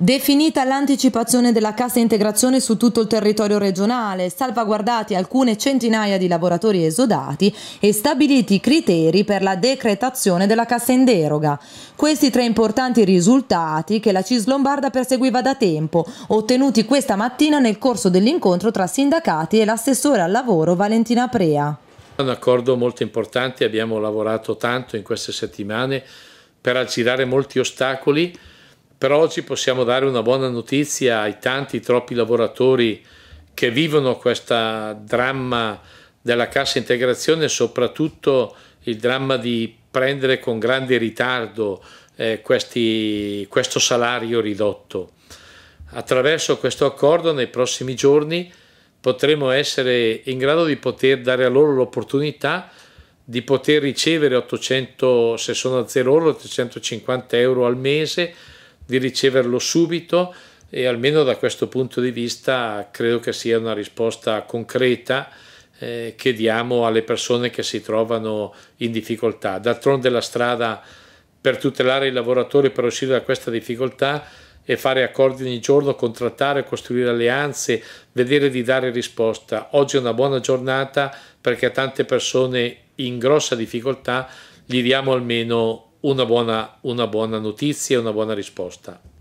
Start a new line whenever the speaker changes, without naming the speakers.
Definita l'anticipazione della cassa integrazione su tutto il territorio regionale, salvaguardati alcune centinaia di lavoratori esodati e stabiliti i criteri per la decretazione della cassa in deroga. Questi tre importanti risultati che la CIS Lombarda perseguiva da tempo, ottenuti questa mattina nel corso dell'incontro tra sindacati e l'assessore al lavoro Valentina Prea.
È un accordo molto importante, abbiamo lavorato tanto in queste settimane per aggirare molti ostacoli però oggi possiamo dare una buona notizia ai tanti troppi lavoratori che vivono questo dramma della cassa integrazione, soprattutto il dramma di prendere con grande ritardo eh, questi, questo salario ridotto. Attraverso questo accordo nei prossimi giorni potremo essere in grado di poter dare a loro l'opportunità di poter ricevere 800, se sono a 0 euro, 850 euro al mese di riceverlo subito e almeno da questo punto di vista credo che sia una risposta concreta eh, che diamo alle persone che si trovano in difficoltà. D'altronde la strada per tutelare i lavoratori per uscire da questa difficoltà e fare accordi ogni giorno, contrattare, costruire alleanze, vedere di dare risposta. Oggi è una buona giornata perché a tante persone in grossa difficoltà gli diamo almeno una buona, una buona notizia e una buona risposta.